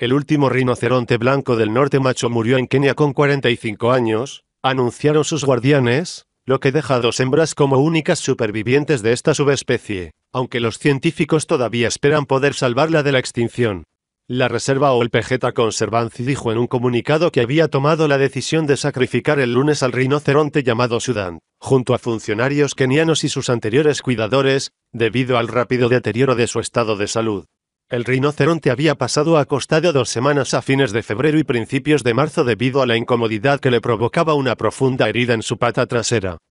El último rinoceronte blanco del norte macho murió en Kenia con 45 años, anunciaron sus guardianes, lo que deja a dos hembras como únicas supervivientes de esta subespecie, aunque los científicos todavía esperan poder salvarla de la extinción. La reserva Pejeta Conservancy dijo en un comunicado que había tomado la decisión de sacrificar el lunes al rinoceronte llamado Sudán, junto a funcionarios kenianos y sus anteriores cuidadores, debido al rápido deterioro de su estado de salud. El rinoceronte había pasado acostado dos semanas a fines de febrero y principios de marzo debido a la incomodidad que le provocaba una profunda herida en su pata trasera.